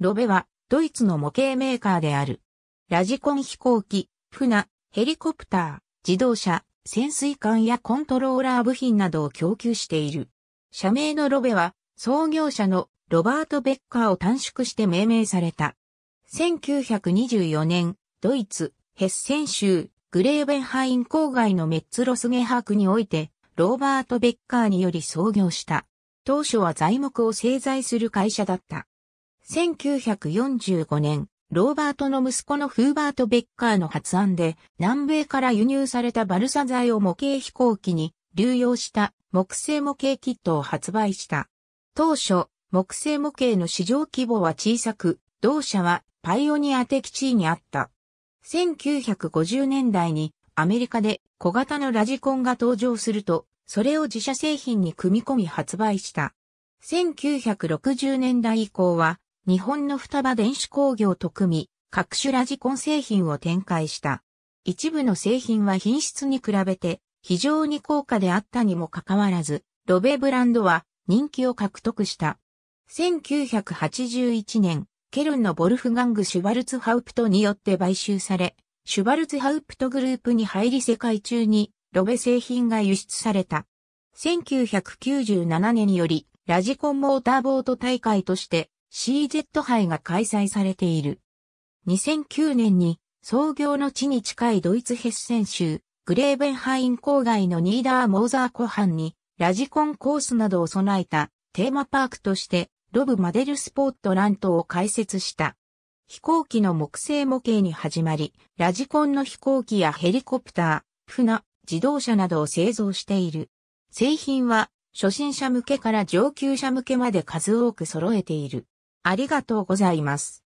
ロベは、ドイツの模型メーカーである。ラジコン飛行機、船、ヘリコプター、自動車、潜水艦やコントローラー部品などを供給している。社名のロベは、創業者のロバート・ベッカーを短縮して命名された。1924年、ドイツ、ヘッセン州、グレーベンハイン郊外のメッツロスゲハークにおいて、ローバート・ベッカーにより創業した。当初は材木を製材する会社だった。1945年、ローバートの息子のフーバート・ベッカーの発案で、南米から輸入されたバルサ材を模型飛行機に流用した木製模型キットを発売した。当初、木製模型の市場規模は小さく、同社はパイオニア的地位にあった。1950年代にアメリカで小型のラジコンが登場すると、それを自社製品に組み込み発売した。1960年代以降は日本の双葉電子工業と組み、各種ラジコン製品を展開した。一部の製品は品質に比べて非常に高価であったにもかかわらず、ロベブランドは人気を獲得した。1981年、ケルンのボルフガング・シュバルツハウプトによって買収され、シュバルツハウプトグループに入り世界中にロベ製品が輸出された。1997年により、ラジコンモーターボート大会として CZ 杯が開催されている。2009年に創業の地に近いドイツヘッセン州、グレーベンハイン郊外のニーダーモーザー湖畔にラジコンコースなどを備えたテーマパークとしてロブマデルスポットラントを開設した。飛行機の木製模型に始まり、ラジコンの飛行機やヘリコプター、船、自動車などを製造している。製品は初心者向けから上級者向けまで数多く揃えている。ありがとうございます。